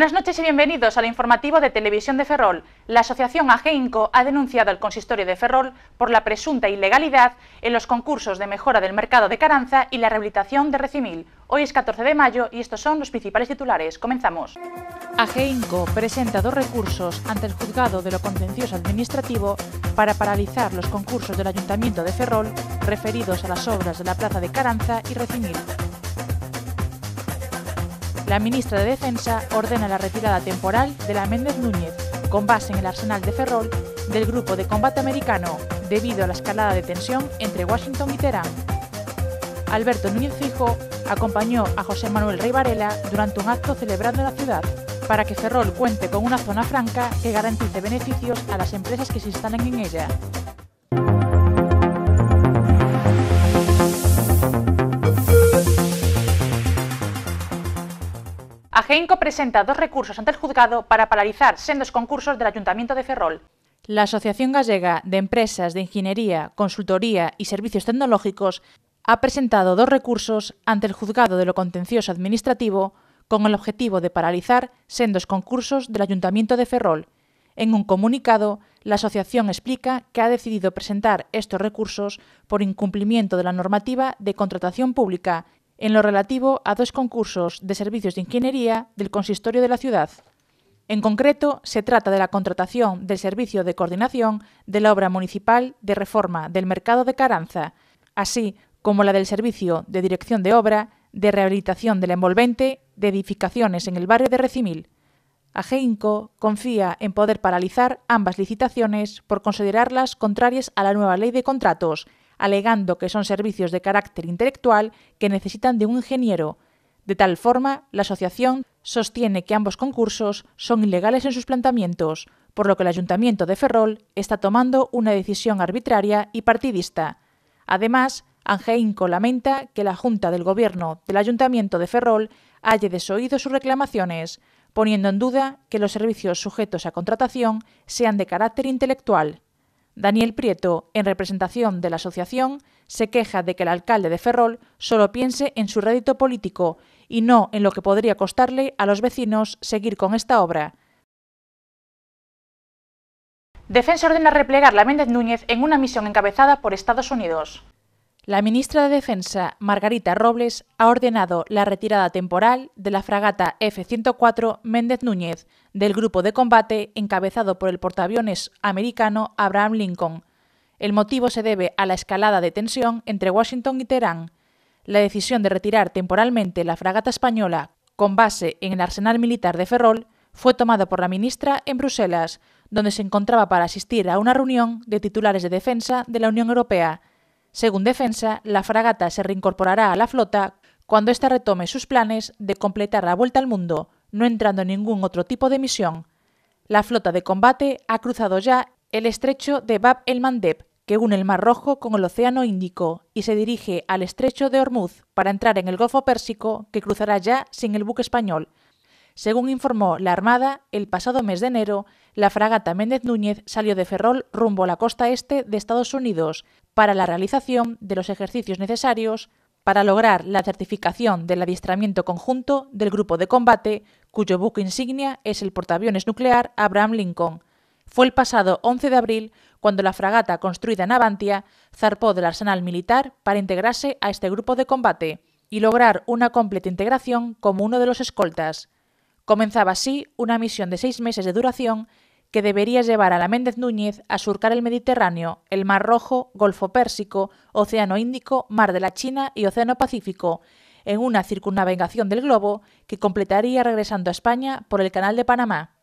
Buenas noches y bienvenidos al informativo de Televisión de Ferrol. La asociación AGEINCO ha denunciado al consistorio de Ferrol por la presunta ilegalidad en los concursos de mejora del mercado de Caranza y la rehabilitación de Recimil. Hoy es 14 de mayo y estos son los principales titulares. Comenzamos. AGEINCO presenta dos recursos ante el juzgado de lo contencioso administrativo para paralizar los concursos del Ayuntamiento de Ferrol referidos a las obras de la Plaza de Caranza y Recimil la ministra de Defensa ordena la retirada temporal de la Méndez Núñez, con base en el arsenal de Ferrol, del grupo de combate americano, debido a la escalada de tensión entre Washington y Teherán. Alberto Núñez Fijo acompañó a José Manuel Rey Varela durante un acto celebrado en la ciudad para que Ferrol cuente con una zona franca que garantice beneficios a las empresas que se instalen en ella. Genco presenta dos recursos ante el juzgado para paralizar sendos concursos del Ayuntamiento de Ferrol. La Asociación Gallega de Empresas de Ingeniería, Consultoría y Servicios Tecnológicos ha presentado dos recursos ante el Juzgado de lo Contencioso Administrativo con el objetivo de paralizar sendos concursos del Ayuntamiento de Ferrol. En un comunicado, la asociación explica que ha decidido presentar estos recursos por incumplimiento de la normativa de contratación pública en lo relativo a dos concursos de servicios de ingeniería del consistorio de la ciudad. En concreto, se trata de la contratación del servicio de coordinación de la obra municipal de reforma del mercado de Caranza, así como la del servicio de dirección de obra de rehabilitación del envolvente de edificaciones en el barrio de Recimil. Ageinco confía en poder paralizar ambas licitaciones por considerarlas contrarias a la nueva ley de contratos alegando que son servicios de carácter intelectual que necesitan de un ingeniero. De tal forma, la asociación sostiene que ambos concursos son ilegales en sus planteamientos, por lo que el Ayuntamiento de Ferrol está tomando una decisión arbitraria y partidista. Además, Angeinco lamenta que la Junta del Gobierno del Ayuntamiento de Ferrol haya desoído sus reclamaciones, poniendo en duda que los servicios sujetos a contratación sean de carácter intelectual. Daniel Prieto, en representación de la asociación, se queja de que el alcalde de Ferrol solo piense en su rédito político y no en lo que podría costarle a los vecinos seguir con esta obra. Defensa ordena replegar la Méndez Núñez en una misión encabezada por Estados Unidos. La ministra de Defensa, Margarita Robles, ha ordenado la retirada temporal de la fragata F-104 Méndez Núñez del grupo de combate encabezado por el portaaviones americano Abraham Lincoln. El motivo se debe a la escalada de tensión entre Washington y Teherán. La decisión de retirar temporalmente la fragata española con base en el arsenal militar de Ferrol fue tomada por la ministra en Bruselas, donde se encontraba para asistir a una reunión de titulares de defensa de la Unión Europea según Defensa, la fragata se reincorporará a la flota cuando ésta retome sus planes de completar la vuelta al mundo, no entrando en ningún otro tipo de misión. La flota de combate ha cruzado ya el estrecho de Bab el Mandeb, que une el Mar Rojo con el Océano Índico, y se dirige al estrecho de Hormuz para entrar en el Golfo Pérsico, que cruzará ya sin el buque español. Según informó la Armada, el pasado mes de enero, la fragata Méndez Núñez salió de Ferrol rumbo a la costa este de Estados Unidos, para la realización de los ejercicios necesarios para lograr la certificación del adiestramiento conjunto del grupo de combate, cuyo buque insignia es el portaaviones nuclear Abraham Lincoln. Fue el pasado 11 de abril cuando la fragata construida en Avantia zarpó del arsenal militar para integrarse a este grupo de combate y lograr una completa integración como uno de los escoltas. Comenzaba así una misión de seis meses de duración que debería llevar a la Méndez Núñez a surcar el Mediterráneo, el Mar Rojo, Golfo Pérsico, Océano Índico, Mar de la China y Océano Pacífico, en una circunnavegación del globo que completaría regresando a España por el Canal de Panamá.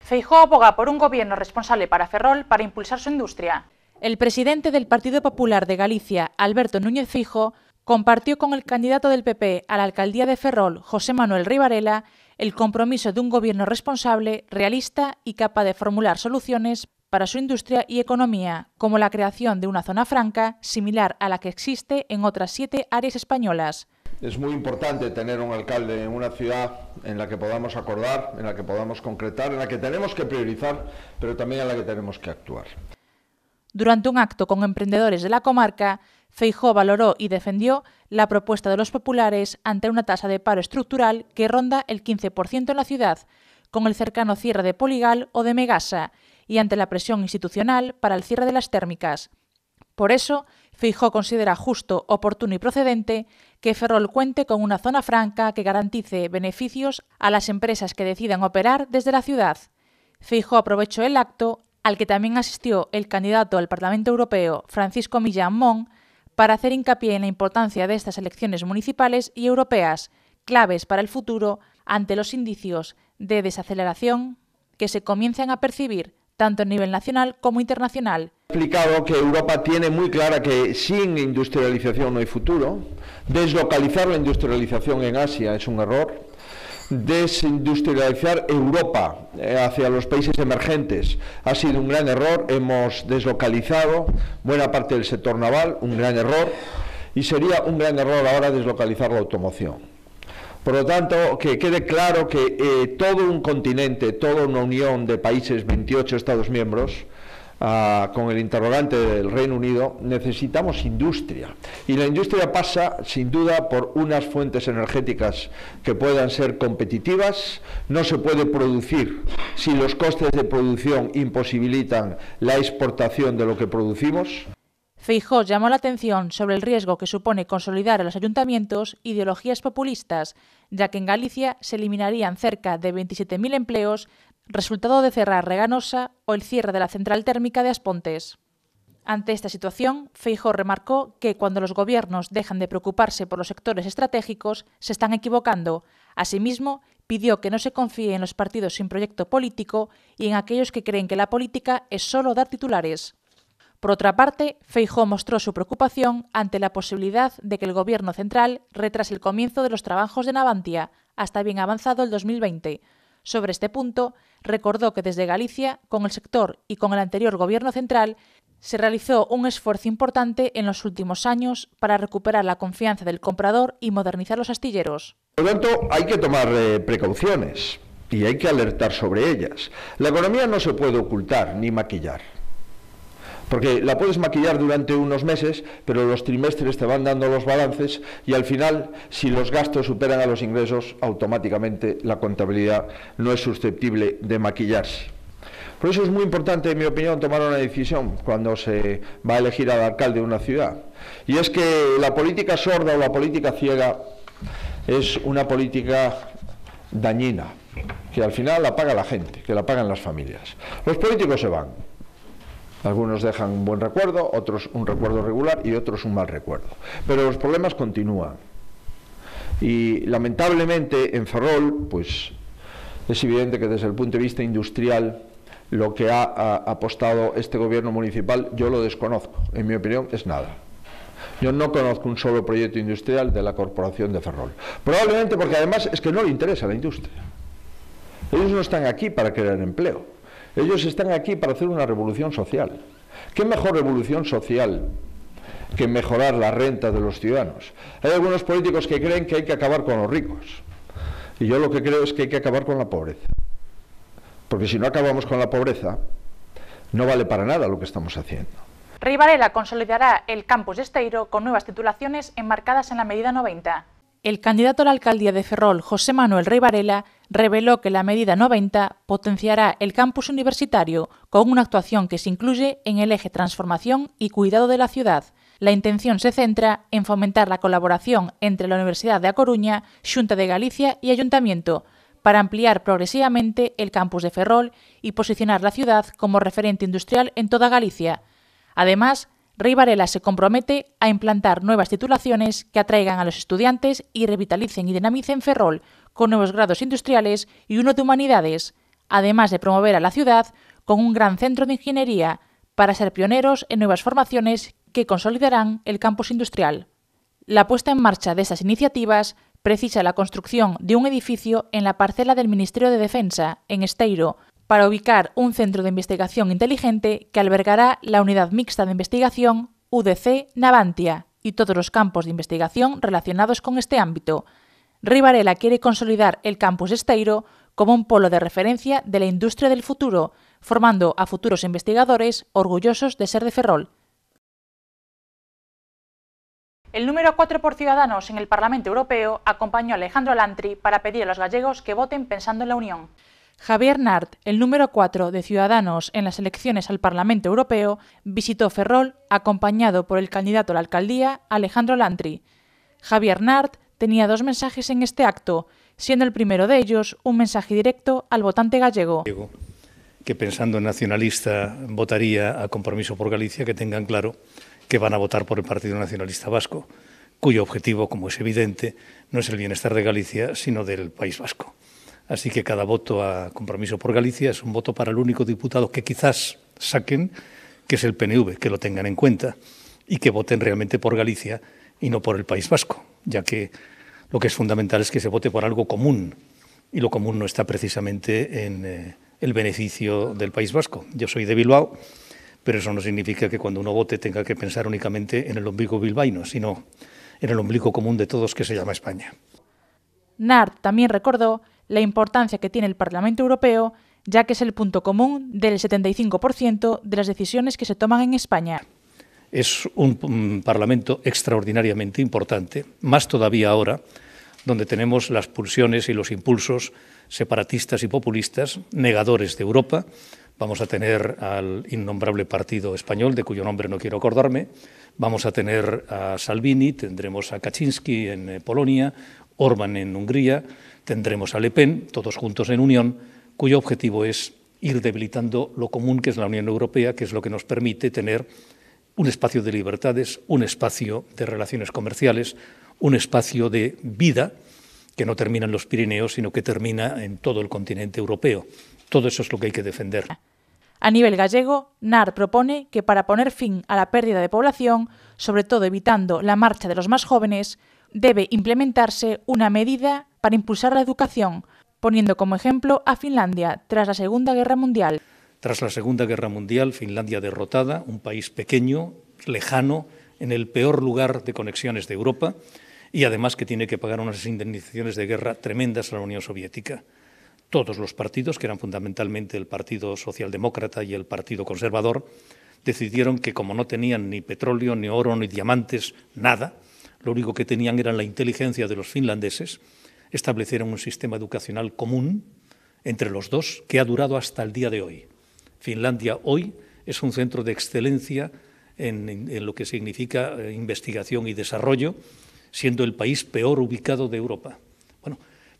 Feijóo aboga por un gobierno responsable para Ferrol para impulsar su industria. El presidente del Partido Popular de Galicia, Alberto Núñez Fijo, compartió con el candidato del PP a la alcaldía de Ferrol, José Manuel Rivarela, el compromiso de un gobierno responsable, realista y capaz de formular soluciones para su industria y economía, como la creación de una zona franca similar a la que existe en otras siete áreas españolas. Es muy importante tener un alcalde en una ciudad en la que podamos acordar, en la que podamos concretar, en la que tenemos que priorizar, pero también en la que tenemos que actuar. Durante un acto con emprendedores de la comarca, Feijó valoró y defendió la propuesta de los populares ante una tasa de paro estructural que ronda el 15% en la ciudad, con el cercano cierre de Poligal o de Megasa, y ante la presión institucional para el cierre de las térmicas. Por eso, Feijó considera justo, oportuno y procedente que Ferrol cuente con una zona franca que garantice beneficios a las empresas que decidan operar desde la ciudad. Feijó aprovechó el acto, al que también asistió el candidato al Parlamento Europeo, Francisco Millán Mon, para hacer hincapié en la importancia de estas elecciones municipales y europeas, claves para el futuro ante los indicios de desaceleración que se comienzan a percibir tanto a nivel nacional como internacional. He explicado que Europa tiene muy clara que sin industrialización no hay futuro. Deslocalizar la industrialización en Asia es un error desindustrializar Europa eh, hacia los países emergentes. Ha sido un gran error, hemos deslocalizado buena parte del sector naval, un gran error, y sería un gran error ahora deslocalizar la automoción. Por lo tanto, que quede claro que eh, todo un continente, toda una unión de países, 28 Estados miembros, Ah, con el interrogante del Reino Unido, necesitamos industria. Y la industria pasa, sin duda, por unas fuentes energéticas que puedan ser competitivas. No se puede producir si los costes de producción imposibilitan la exportación de lo que producimos. Feijó llamó la atención sobre el riesgo que supone consolidar a los ayuntamientos ideologías populistas, ya que en Galicia se eliminarían cerca de 27.000 empleos resultado de cerrar Reganosa o el cierre de la central térmica de Aspontes. Ante esta situación, Feijóo remarcó que cuando los gobiernos dejan de preocuparse por los sectores estratégicos, se están equivocando. Asimismo, pidió que no se confíe en los partidos sin proyecto político y en aquellos que creen que la política es solo dar titulares. Por otra parte, Feijóo mostró su preocupación ante la posibilidad de que el gobierno central retrase el comienzo de los trabajos de Navantia hasta bien avanzado el 2020 sobre este punto, recordó que desde Galicia, con el sector y con el anterior Gobierno central, se realizó un esfuerzo importante en los últimos años para recuperar la confianza del comprador y modernizar los astilleros. Por lo tanto, hay que tomar eh, precauciones y hay que alertar sobre ellas. La economía no se puede ocultar ni maquillar. Porque la puedes maquillar durante unos meses, pero los trimestres te van dando los balances y al final, si los gastos superan a los ingresos, automáticamente la contabilidad no es susceptible de maquillarse. Por eso es muy importante, en mi opinión, tomar una decisión cuando se va a elegir al alcalde de una ciudad. Y es que la política sorda o la política ciega es una política dañina, que al final la paga la gente, que la pagan las familias. Los políticos se van, algunos dejan un buen recuerdo, otros un recuerdo regular y otros un mal recuerdo. Pero los problemas continúan. Y lamentablemente en Ferrol, pues es evidente que desde el punto de vista industrial lo que ha, apostado este gobierno municipal yo lo desconozco. En mi opinión es nada. Yo no conozco un solo proyecto industrial de la Corporación de Ferrol. Probablemente porque además es que no le interesa la industria. Ellos no están aquí para crear empleo. Ellos están aquí para hacer una revolución social. ¿Qué mejor revolución social que mejorar la renta de los ciudadanos? Hay algunos políticos que creen que hay que acabar con los ricos. Y yo lo que creo es que hay que acabar con la pobreza. Porque si no acabamos con la pobreza, no vale para nada lo que estamos haciendo. Rivarela consolidará el campus de Esteiro con nuevas titulaciones enmarcadas en la medida 90. El candidato a la alcaldía de Ferrol, José Manuel Rey Varela, reveló que la medida 90 potenciará el campus universitario con una actuación que se incluye en el eje transformación y cuidado de la ciudad. La intención se centra en fomentar la colaboración entre la Universidad de A Coruña, Junta de Galicia y Ayuntamiento para ampliar progresivamente el campus de Ferrol y posicionar la ciudad como referente industrial en toda Galicia. Además, Rey Varela se compromete a implantar nuevas titulaciones que atraigan a los estudiantes y revitalicen y dinamicen Ferrol con nuevos grados industriales y uno de humanidades, además de promover a la ciudad con un gran centro de ingeniería para ser pioneros en nuevas formaciones que consolidarán el campus industrial. La puesta en marcha de estas iniciativas precisa la construcción de un edificio en la parcela del Ministerio de Defensa, en Esteiro, para ubicar un centro de investigación inteligente que albergará la Unidad Mixta de Investigación UDC Navantia y todos los campos de investigación relacionados con este ámbito. Rivarela quiere consolidar el campus Esteiro como un polo de referencia de la industria del futuro, formando a futuros investigadores orgullosos de ser de Ferrol. El número 4 por Ciudadanos en el Parlamento Europeo acompañó a Alejandro Lantri para pedir a los gallegos que voten pensando en la Unión. Javier Nart, el número cuatro de Ciudadanos en las elecciones al Parlamento Europeo, visitó Ferrol acompañado por el candidato a la alcaldía, Alejandro Lantri. Javier Nart tenía dos mensajes en este acto, siendo el primero de ellos un mensaje directo al votante gallego. Que pensando en nacionalista votaría a Compromiso por Galicia, que tengan claro que van a votar por el Partido Nacionalista Vasco, cuyo objetivo, como es evidente, no es el bienestar de Galicia, sino del País Vasco. Así que cada voto a compromiso por Galicia es un voto para el único diputado que quizás saquen, que es el PNV, que lo tengan en cuenta y que voten realmente por Galicia y no por el País Vasco, ya que lo que es fundamental es que se vote por algo común y lo común no está precisamente en eh, el beneficio del País Vasco. Yo soy de Bilbao, pero eso no significa que cuando uno vote tenga que pensar únicamente en el ombligo bilbaíno, sino en el ombligo común de todos que se llama España. Nar, también recordó la importancia que tiene el Parlamento Europeo, ya que es el punto común del 75% de las decisiones que se toman en España. Es un Parlamento extraordinariamente importante, más todavía ahora, donde tenemos las pulsiones y los impulsos separatistas y populistas, negadores de Europa. Vamos a tener al innombrable partido español, de cuyo nombre no quiero acordarme. Vamos a tener a Salvini, tendremos a Kaczynski en eh, Polonia, Orban en Hungría, tendremos a Le Pen, todos juntos en unión, cuyo objetivo es ir debilitando lo común que es la Unión Europea, que es lo que nos permite tener un espacio de libertades, un espacio de relaciones comerciales, un espacio de vida que no termina en los Pirineos, sino que termina en todo el continente europeo. Todo eso es lo que hay que defender. A nivel gallego, NAR propone que para poner fin a la pérdida de población, sobre todo evitando la marcha de los más jóvenes, debe implementarse una medida para impulsar la educación, poniendo como ejemplo a Finlandia tras la Segunda Guerra Mundial. Tras la Segunda Guerra Mundial, Finlandia derrotada, un país pequeño, lejano, en el peor lugar de conexiones de Europa y además que tiene que pagar unas indemnizaciones de guerra tremendas a la Unión Soviética. Todos los partidos, que eran fundamentalmente el Partido Socialdemócrata y el Partido Conservador, decidieron que como no tenían ni petróleo, ni oro, ni diamantes, nada, lo único que tenían era la inteligencia de los finlandeses, establecieron un sistema educacional común entre los dos que ha durado hasta el día de hoy. Finlandia hoy es un centro de excelencia en, en lo que significa eh, investigación y desarrollo, siendo el país peor ubicado de Europa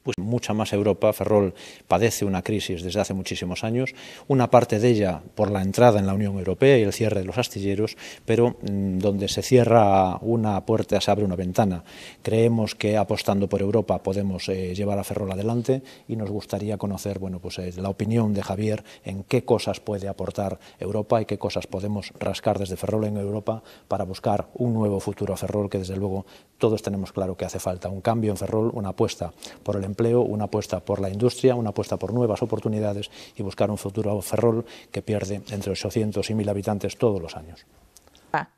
pues mucha más Europa. Ferrol padece una crisis desde hace muchísimos años, una parte de ella por la entrada en la Unión Europea y el cierre de los astilleros, pero mm, donde se cierra una puerta se abre una ventana. Creemos que apostando por Europa podemos eh, llevar a Ferrol adelante y nos gustaría conocer bueno, pues, eh, la opinión de Javier en qué cosas puede aportar Europa y qué cosas podemos rascar desde Ferrol en Europa para buscar un nuevo futuro a Ferrol, que desde luego todos tenemos claro que hace falta un cambio en Ferrol, una apuesta por el empleo, una apuesta por la industria, una apuesta por nuevas oportunidades y buscar un futuro Ferrol que pierde entre 800 y 1.000 habitantes todos los años. Ah.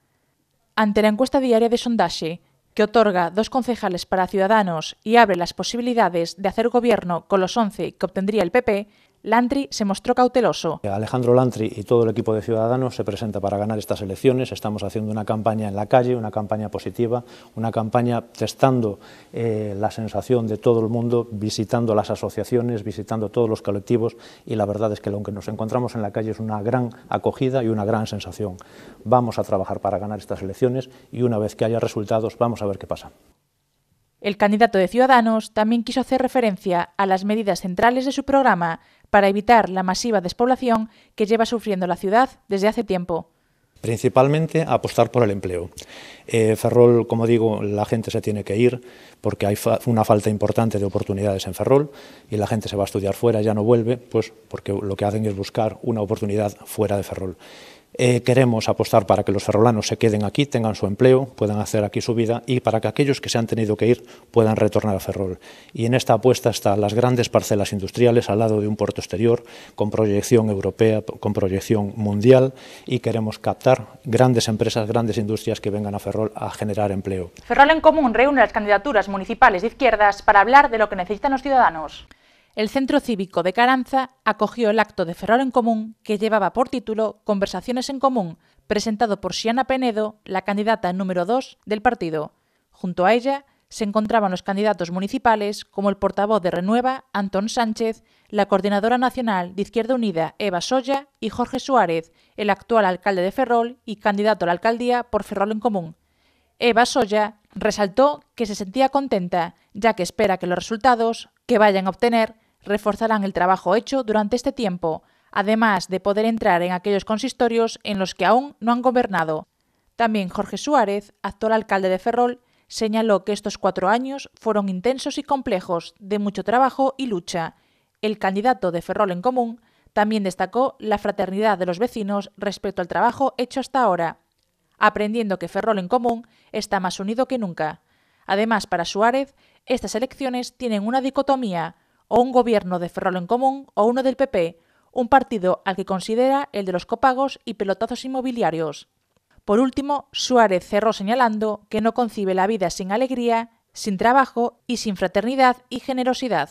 Ante la encuesta diaria de sondaje, que otorga dos concejales para Ciudadanos y abre las posibilidades de hacer gobierno con los 11 que obtendría el PP, Lantri se mostró cauteloso. Alejandro Lantri y todo el equipo de Ciudadanos se presenta para ganar estas elecciones. Estamos haciendo una campaña en la calle, una campaña positiva, una campaña testando eh, la sensación de todo el mundo, visitando las asociaciones, visitando todos los colectivos y la verdad es que lo que nos encontramos en la calle es una gran acogida y una gran sensación. Vamos a trabajar para ganar estas elecciones y una vez que haya resultados vamos a ver qué pasa. El candidato de Ciudadanos también quiso hacer referencia a las medidas centrales de su programa, para evitar la masiva despoblación que lleva sufriendo la ciudad desde hace tiempo. Principalmente apostar por el empleo. Eh, Ferrol, como digo, la gente se tiene que ir porque hay una falta importante de oportunidades en Ferrol y la gente se va a estudiar fuera, ya no vuelve, pues porque lo que hacen es buscar una oportunidad fuera de Ferrol. Eh, queremos apostar para que los ferrolanos se queden aquí, tengan su empleo, puedan hacer aquí su vida y para que aquellos que se han tenido que ir puedan retornar a Ferrol. Y en esta apuesta están las grandes parcelas industriales al lado de un puerto exterior con proyección europea, con proyección mundial y queremos captar grandes empresas, grandes industrias que vengan a Ferrol a generar empleo. Ferrol en Común reúne las candidaturas municipales de izquierdas para hablar de lo que necesitan los ciudadanos el Centro Cívico de Caranza acogió el acto de Ferrol en Común que llevaba por título Conversaciones en Común, presentado por Siana Penedo, la candidata número 2 del partido. Junto a ella se encontraban los candidatos municipales como el portavoz de Renueva, Antón Sánchez, la coordinadora nacional de Izquierda Unida, Eva Soya, y Jorge Suárez, el actual alcalde de Ferrol y candidato a la alcaldía por Ferrol en Común. Eva Soya resaltó que se sentía contenta, ya que espera que los resultados que vayan a obtener reforzarán el trabajo hecho durante este tiempo, además de poder entrar en aquellos consistorios en los que aún no han gobernado. También Jorge Suárez, actual alcalde de Ferrol, señaló que estos cuatro años fueron intensos y complejos, de mucho trabajo y lucha. El candidato de Ferrol en Común también destacó la fraternidad de los vecinos respecto al trabajo hecho hasta ahora, aprendiendo que Ferrol en Común está más unido que nunca. Además, para Suárez, estas elecciones tienen una dicotomía, o un gobierno de Ferrol en Común o uno del PP, un partido al que considera el de los copagos y pelotazos inmobiliarios. Por último, Suárez cerró señalando que no concibe la vida sin alegría, sin trabajo y sin fraternidad y generosidad.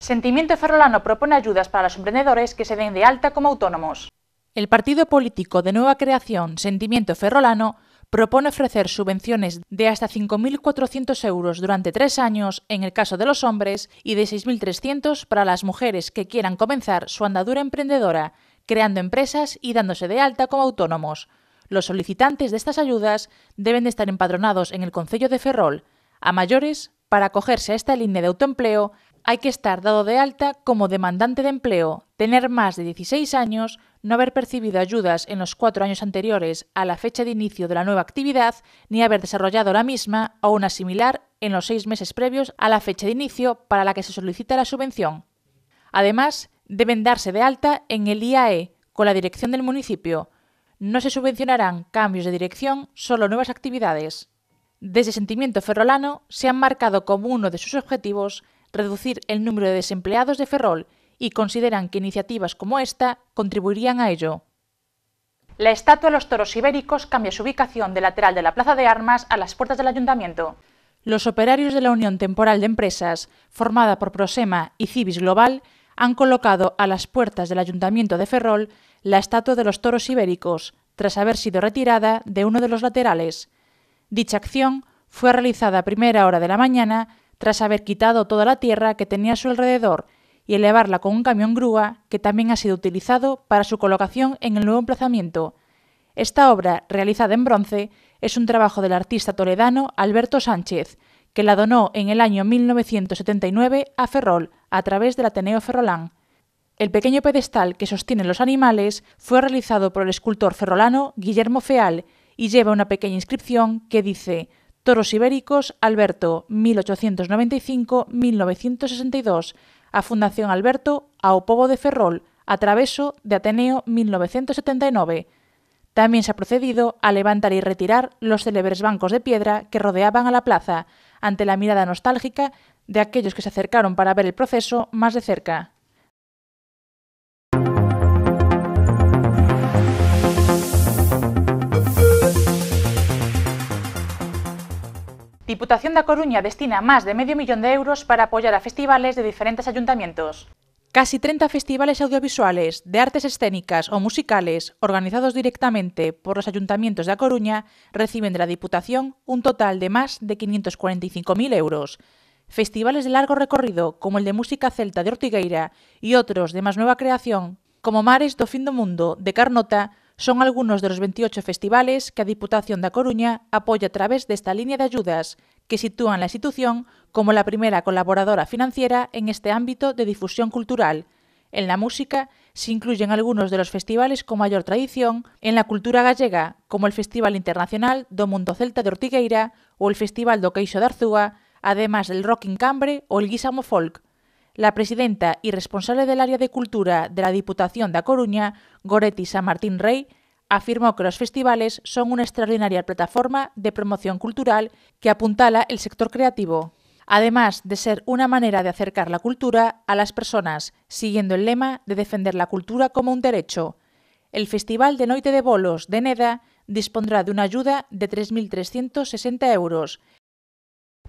Sentimiento Ferrolano propone ayudas para los emprendedores que se den de alta como autónomos. El partido político de nueva creación Sentimiento Ferrolano propone ofrecer subvenciones de hasta 5.400 euros durante tres años en el caso de los hombres y de 6.300 para las mujeres que quieran comenzar su andadura emprendedora, creando empresas y dándose de alta como autónomos. Los solicitantes de estas ayudas deben de estar empadronados en el Concello de Ferrol. A mayores, para acogerse a esta línea de autoempleo, hay que estar dado de alta como demandante de empleo, tener más de 16 años, no haber percibido ayudas en los cuatro años anteriores a la fecha de inicio de la nueva actividad, ni haber desarrollado la misma o una similar en los seis meses previos a la fecha de inicio para la que se solicita la subvención. Además, deben darse de alta en el IAE con la dirección del municipio. No se subvencionarán cambios de dirección, solo nuevas actividades. Desde Sentimiento Ferrolano se han marcado como uno de sus objetivos reducir el número de desempleados de Ferrol y consideran que iniciativas como esta contribuirían a ello. La estatua de los toros ibéricos cambia su ubicación de lateral de la Plaza de Armas a las puertas del Ayuntamiento. Los operarios de la Unión Temporal de Empresas, formada por Prosema y Civis Global, han colocado a las puertas del Ayuntamiento de Ferrol la estatua de los toros ibéricos, tras haber sido retirada de uno de los laterales. Dicha acción fue realizada a primera hora de la mañana, tras haber quitado toda la tierra que tenía a su alrededor y elevarla con un camión grúa que también ha sido utilizado para su colocación en el nuevo emplazamiento. Esta obra, realizada en bronce, es un trabajo del artista toledano Alberto Sánchez, que la donó en el año 1979 a Ferrol a través del Ateneo Ferrolán. El pequeño pedestal que sostienen los animales fue realizado por el escultor ferrolano Guillermo Feal y lleva una pequeña inscripción que dice Toros Ibéricos Alberto 1895-1962 a Fundación Alberto a Opobo de Ferrol a traveso de Ateneo 1979. E También se ha procedido a levantar y retirar los célebres bancos de piedra que rodeaban a la plaza, ante la mirada nostálgica de aquellos que se acercaron para ver el proceso más de cerca. Diputación de Coruña destina más de medio millón de euros para apoyar a festivales de diferentes ayuntamientos. Casi 30 festivales audiovisuales, de artes escénicas o musicales, organizados directamente por los ayuntamientos de A Coruña, reciben de la Diputación un total de más de 545.000 euros. Festivales de largo recorrido, como el de música celta de Ortigueira, y otros de más nueva creación, como Mares do Fin do Mundo de Carnota, son algunos de los 28 festivales que a Diputación da Coruña apoya a través de esta línea de ayudas, que sitúan la institución como la primera colaboradora financiera en este ámbito de difusión cultural. En la música se incluyen algunos de los festivales con mayor tradición en la cultura gallega, como el Festival Internacional do Mundo Celta de Ortigueira o el Festival do Queixo de Arzúa, además del Rock in Cambre o el Guisamo Folk, la presidenta y responsable del área de cultura de la Diputación de A Coruña, Goretti San Martín Rey, afirmó que los festivales son una extraordinaria plataforma de promoción cultural que apuntala el sector creativo, además de ser una manera de acercar la cultura a las personas, siguiendo el lema de defender la cultura como un derecho. El Festival de Noite de Bolos de Neda dispondrá de una ayuda de 3.360 euros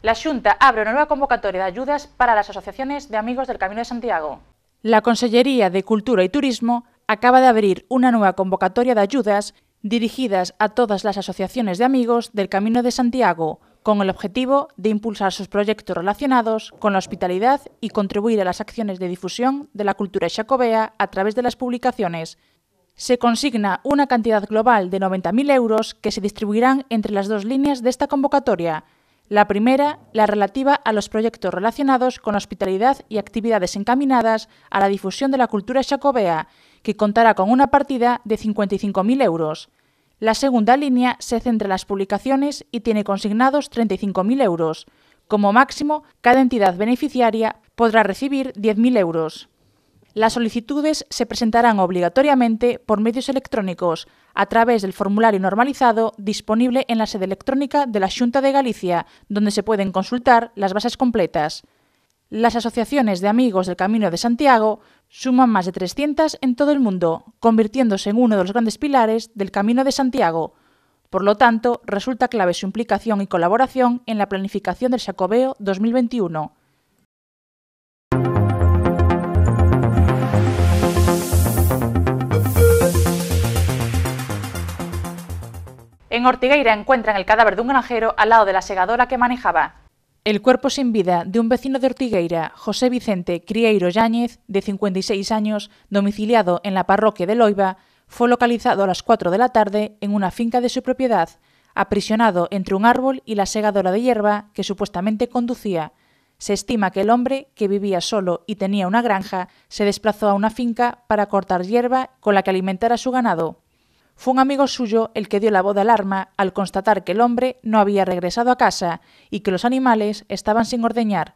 la Junta abre una nueva convocatoria de ayudas para las asociaciones de amigos del Camino de Santiago. La Consellería de Cultura y Turismo acaba de abrir una nueva convocatoria de ayudas dirigidas a todas las asociaciones de amigos del Camino de Santiago, con el objetivo de impulsar sus proyectos relacionados con la hospitalidad y contribuir a las acciones de difusión de la cultura xacobea a través de las publicaciones. Se consigna una cantidad global de 90.000 euros que se distribuirán entre las dos líneas de esta convocatoria, la primera, la relativa a los proyectos relacionados con hospitalidad y actividades encaminadas a la difusión de la cultura chacobea, que contará con una partida de 55.000 euros. La segunda línea se centra en las publicaciones y tiene consignados 35.000 euros. Como máximo, cada entidad beneficiaria podrá recibir 10.000 euros. Las solicitudes se presentarán obligatoriamente por medios electrónicos a través del formulario normalizado disponible en la sede electrónica de la Junta de Galicia, donde se pueden consultar las bases completas. Las asociaciones de amigos del Camino de Santiago suman más de 300 en todo el mundo, convirtiéndose en uno de los grandes pilares del Camino de Santiago. Por lo tanto, resulta clave su implicación y colaboración en la planificación del Sacobeo 2021. En Ortigueira encuentran el cadáver de un granjero al lado de la segadora que manejaba. El cuerpo sin vida de un vecino de Ortigueira, José Vicente Crieiro Yáñez, de 56 años, domiciliado en la parroquia de Loiva, fue localizado a las 4 de la tarde en una finca de su propiedad, aprisionado entre un árbol y la segadora de hierba que supuestamente conducía. Se estima que el hombre, que vivía solo y tenía una granja, se desplazó a una finca para cortar hierba con la que alimentara a su ganado. Fue un amigo suyo el que dio la voz de alarma al constatar que el hombre no había regresado a casa y que los animales estaban sin ordeñar.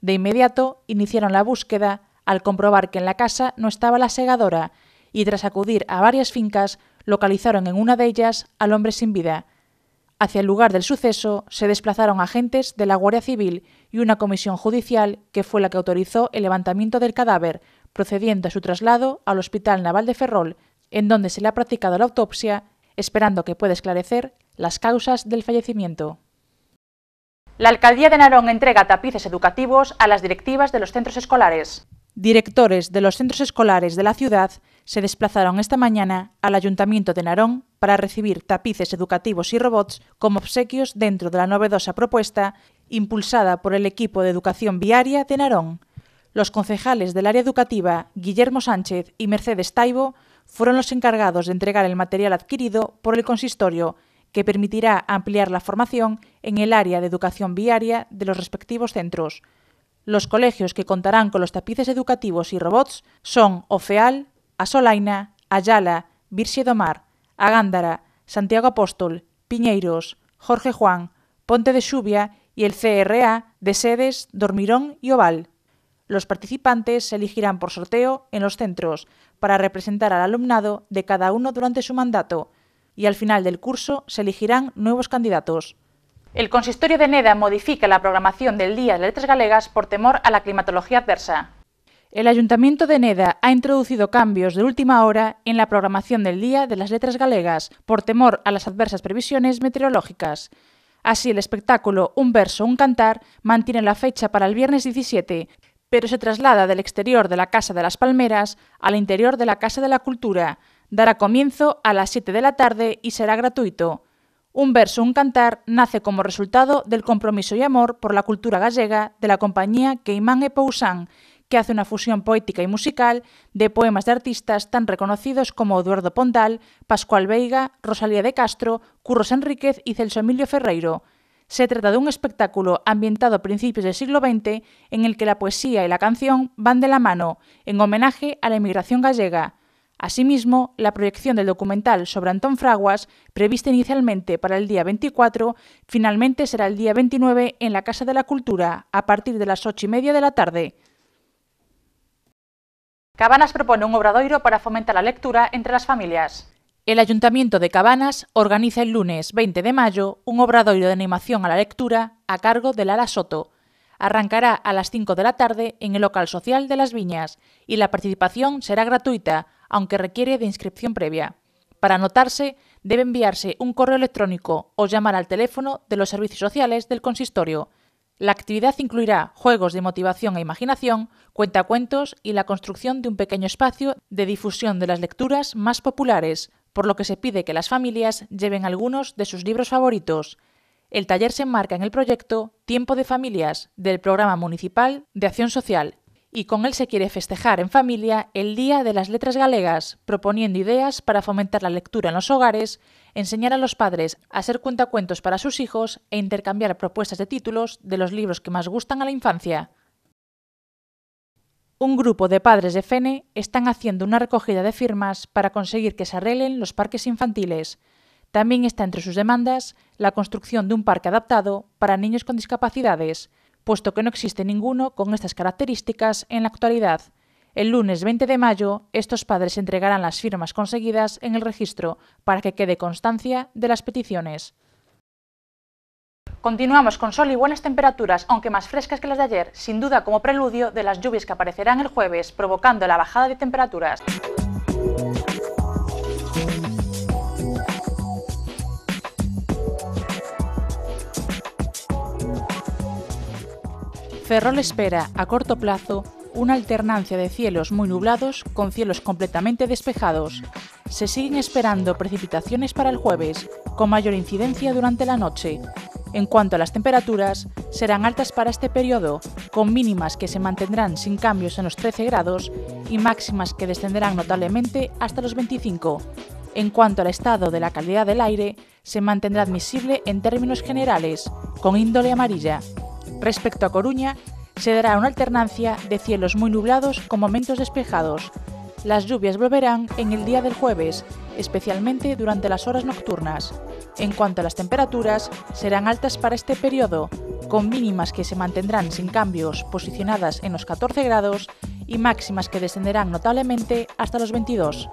De inmediato iniciaron la búsqueda al comprobar que en la casa no estaba la segadora y tras acudir a varias fincas localizaron en una de ellas al hombre sin vida. Hacia el lugar del suceso se desplazaron agentes de la Guardia Civil y una comisión judicial que fue la que autorizó el levantamiento del cadáver, procediendo a su traslado al Hospital Naval de Ferrol, en donde se le ha practicado la autopsia, esperando que pueda esclarecer las causas del fallecimiento. La Alcaldía de Narón entrega tapices educativos a las directivas de los centros escolares. Directores de los centros escolares de la ciudad se desplazaron esta mañana al Ayuntamiento de Narón para recibir tapices educativos y robots como obsequios dentro de la novedosa propuesta impulsada por el equipo de educación viaria de Narón. Los concejales del área educativa, Guillermo Sánchez y Mercedes Taibo, fueron los encargados de entregar el material adquirido por el consistorio, que permitirá ampliar la formación en el área de educación viaria de los respectivos centros. Los colegios que contarán con los tapices educativos y robots son Ofeal, Asolaina, Ayala, Virsiedomar, Agándara, Santiago Apóstol, Piñeiros, Jorge Juan, Ponte de Xubia y el CRA de sedes Dormirón y Oval. Los participantes se elegirán por sorteo en los centros para representar al alumnado de cada uno durante su mandato y al final del curso se elegirán nuevos candidatos. El consistorio de Neda modifica la programación del Día de Letras Galegas por temor a la climatología adversa. El Ayuntamiento de Neda ha introducido cambios de última hora en la programación del Día de las Letras Galegas por temor a las adversas previsiones meteorológicas. Así, el espectáculo Un verso, un cantar mantiene la fecha para el viernes 17, pero se traslada del exterior de la Casa de las Palmeras al interior de la Casa de la Cultura. Dará comienzo a las 7 de la tarde y será gratuito. Un verso, un cantar nace como resultado del compromiso y amor por la cultura gallega de la compañía Queimán e Pousan, que hace una fusión poética y musical de poemas de artistas tan reconocidos como Eduardo Pondal, Pascual Veiga, Rosalía de Castro, Curros Enríquez y Celso Emilio Ferreiro. Se trata de un espectáculo ambientado a principios del siglo XX en el que la poesía y la canción van de la mano, en homenaje a la emigración gallega. Asimismo, la proyección del documental sobre Antón Fraguas, prevista inicialmente para el día 24, finalmente será el día 29 en la Casa de la Cultura, a partir de las ocho y media de la tarde. Cabanas propone un obradoiro para fomentar la lectura entre las familias. El Ayuntamiento de Cabanas organiza el lunes 20 de mayo un obradorio de animación a la lectura a cargo de Lara Soto. Arrancará a las 5 de la tarde en el local social de Las Viñas y la participación será gratuita, aunque requiere de inscripción previa. Para anotarse, debe enviarse un correo electrónico o llamar al teléfono de los servicios sociales del consistorio. La actividad incluirá juegos de motivación e imaginación, cuentacuentos y la construcción de un pequeño espacio de difusión de las lecturas más populares, por lo que se pide que las familias lleven algunos de sus libros favoritos. El taller se enmarca en el proyecto Tiempo de Familias del Programa Municipal de Acción Social y con él se quiere festejar en familia el Día de las Letras Galegas, proponiendo ideas para fomentar la lectura en los hogares, enseñar a los padres a hacer cuentacuentos para sus hijos e intercambiar propuestas de títulos de los libros que más gustan a la infancia un grupo de padres de Fene están haciendo una recogida de firmas para conseguir que se arreglen los parques infantiles. También está entre sus demandas la construcción de un parque adaptado para niños con discapacidades, puesto que no existe ninguno con estas características en la actualidad. El lunes 20 de mayo, estos padres entregarán las firmas conseguidas en el registro para que quede constancia de las peticiones. Continuamos con sol y buenas temperaturas, aunque más frescas que las de ayer, sin duda como preludio de las lluvias que aparecerán el jueves, provocando la bajada de temperaturas. Ferrol espera, a corto plazo, una alternancia de cielos muy nublados con cielos completamente despejados. Se siguen esperando precipitaciones para el jueves, con mayor incidencia durante la noche, en cuanto a las temperaturas, serán altas para este periodo, con mínimas que se mantendrán sin cambios en los 13 grados y máximas que descenderán notablemente hasta los 25. En cuanto al estado de la calidad del aire, se mantendrá admisible en términos generales, con índole amarilla. Respecto a Coruña, se dará una alternancia de cielos muy nublados con momentos despejados. Las lluvias volverán en el día del jueves especialmente durante las horas nocturnas. En cuanto a las temperaturas, serán altas para este periodo, con mínimas que se mantendrán sin cambios posicionadas en los 14 grados y máximas que descenderán notablemente hasta los 22.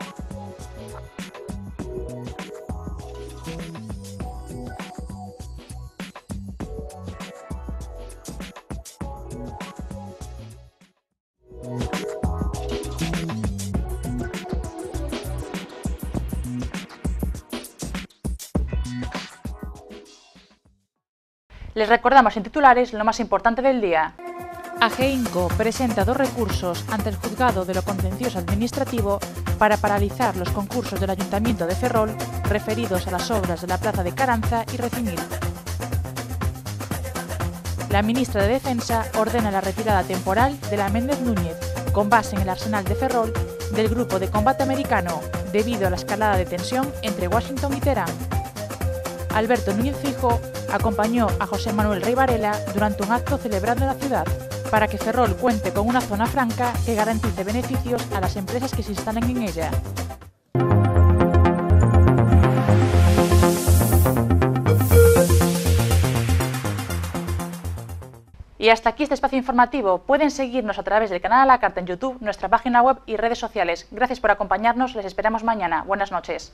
Les recordamos en titulares lo más importante del día. AGEINCO presenta dos recursos ante el Juzgado de lo Contencioso Administrativo para paralizar los concursos del Ayuntamiento de Ferrol referidos a las obras de la Plaza de Caranza y Recinil. La ministra de Defensa ordena la retirada temporal de la Méndez Núñez, con base en el arsenal de Ferrol, del grupo de combate americano, debido a la escalada de tensión entre Washington y Teherán. Alberto Núñez Fijo acompañó a José Manuel Rey Varela durante un acto celebrado en la ciudad para que Ferrol cuente con una zona franca que garantice beneficios a las empresas que se instalen en ella. Y hasta aquí este espacio informativo. Pueden seguirnos a través del canal la Carta en YouTube, nuestra página web y redes sociales. Gracias por acompañarnos. Les esperamos mañana. Buenas noches.